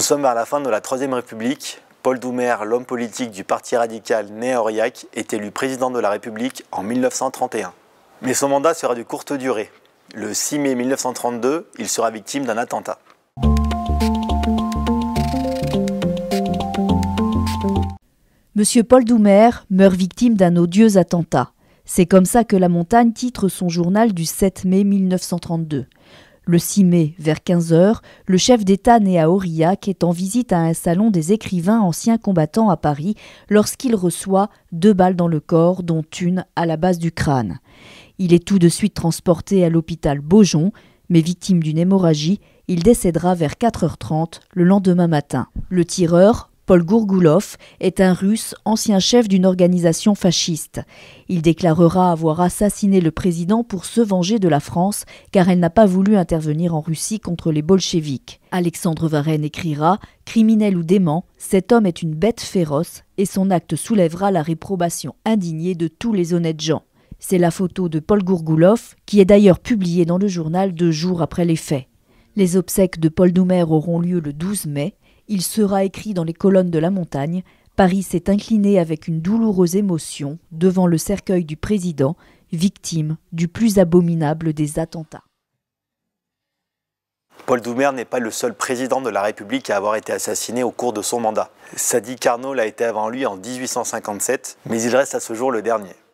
Nous sommes vers la fin de la Troisième République. Paul Doumer, l'homme politique du Parti radical né à est élu président de la République en 1931. Mais son mandat sera de courte durée. Le 6 mai 1932, il sera victime d'un attentat. Monsieur Paul Doumer meurt victime d'un odieux attentat. C'est comme ça que La Montagne titre son journal du 7 mai 1932. Le 6 mai, vers 15h, le chef d'État né à Aurillac est en visite à un salon des écrivains anciens combattants à Paris lorsqu'il reçoit deux balles dans le corps, dont une à la base du crâne. Il est tout de suite transporté à l'hôpital Beaujon, mais victime d'une hémorragie, il décédera vers 4h30 le lendemain matin. Le tireur, Paul Gourgoulov est un Russe, ancien chef d'une organisation fasciste. Il déclarera avoir assassiné le président pour se venger de la France, car elle n'a pas voulu intervenir en Russie contre les bolcheviks. Alexandre Varenne écrira Criminel ou dément, cet homme est une bête féroce, et son acte soulèvera la réprobation indignée de tous les honnêtes gens. C'est la photo de Paul Gourgoulov, qui est d'ailleurs publiée dans le journal deux jours après les faits. Les obsèques de Paul Doumer auront lieu le 12 mai il sera écrit dans les colonnes de la montagne, Paris s'est incliné avec une douloureuse émotion devant le cercueil du président, victime du plus abominable des attentats. Paul Doumer n'est pas le seul président de la République à avoir été assassiné au cours de son mandat. Sadi Carnot l'a été avant lui en 1857, mais il reste à ce jour le dernier.